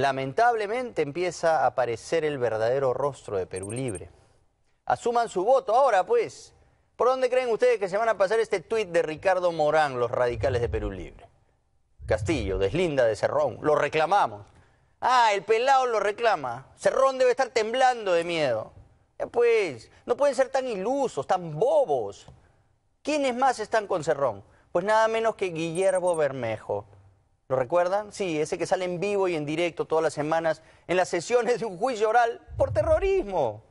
lamentablemente empieza a aparecer el verdadero rostro de Perú Libre. Asuman su voto ahora, pues. ¿Por dónde creen ustedes que se van a pasar este tuit de Ricardo Morán, los radicales de Perú Libre? Castillo, deslinda de Cerrón, lo reclamamos. Ah, el pelado lo reclama. Cerrón debe estar temblando de miedo. pues, no pueden ser tan ilusos, tan bobos. ¿Quiénes más están con Cerrón? Pues nada menos que Guillermo Bermejo, ¿Lo recuerdan? Sí, ese que sale en vivo y en directo todas las semanas en las sesiones de un juicio oral por terrorismo.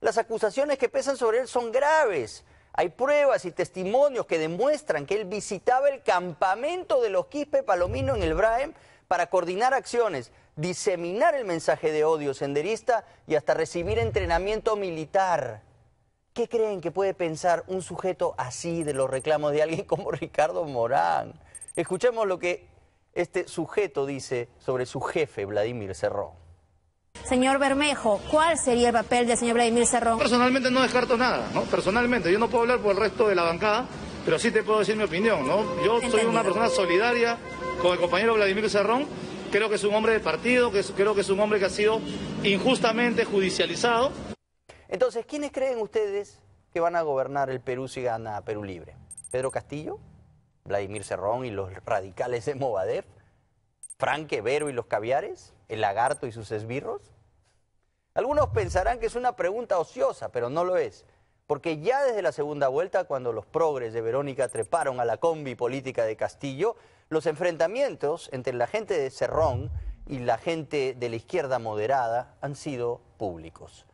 Las acusaciones que pesan sobre él son graves. Hay pruebas y testimonios que demuestran que él visitaba el campamento de los Quispe Palomino en el Braem para coordinar acciones, diseminar el mensaje de odio senderista y hasta recibir entrenamiento militar. ¿Qué creen que puede pensar un sujeto así de los reclamos de alguien como Ricardo Morán? Escuchemos lo que este sujeto dice sobre su jefe, Vladimir Cerrón. Señor Bermejo, ¿cuál sería el papel del señor Vladimir Cerrón? Personalmente no descarto nada, ¿no? Personalmente, yo no puedo hablar por el resto de la bancada, pero sí te puedo decir mi opinión, ¿no? Yo soy una persona solidaria con el compañero Vladimir Cerrón, creo que es un hombre de partido, que creo que es un hombre que ha sido injustamente judicializado. Entonces, ¿quiénes creen ustedes que van a gobernar el Perú si gana Perú Libre? ¿Pedro Castillo? Vladimir Cerrón y los radicales de Movadef, Frank Vero y los caviares, el lagarto y sus esbirros? Algunos pensarán que es una pregunta ociosa, pero no lo es, porque ya desde la segunda vuelta, cuando los progres de Verónica treparon a la combi política de Castillo, los enfrentamientos entre la gente de Cerrón y la gente de la izquierda moderada han sido públicos.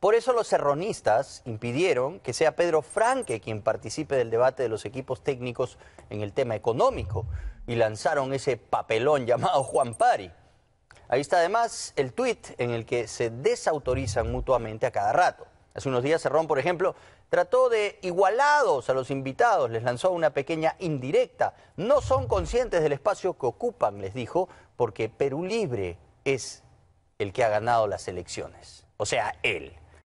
Por eso los serronistas impidieron que sea Pedro Franque quien participe del debate de los equipos técnicos en el tema económico y lanzaron ese papelón llamado Juan Pari. Ahí está además el tuit en el que se desautorizan mutuamente a cada rato. Hace unos días Serrón, por ejemplo, trató de igualados a los invitados, les lanzó una pequeña indirecta. No son conscientes del espacio que ocupan, les dijo, porque Perú Libre es el que ha ganado las elecciones. O sea, él.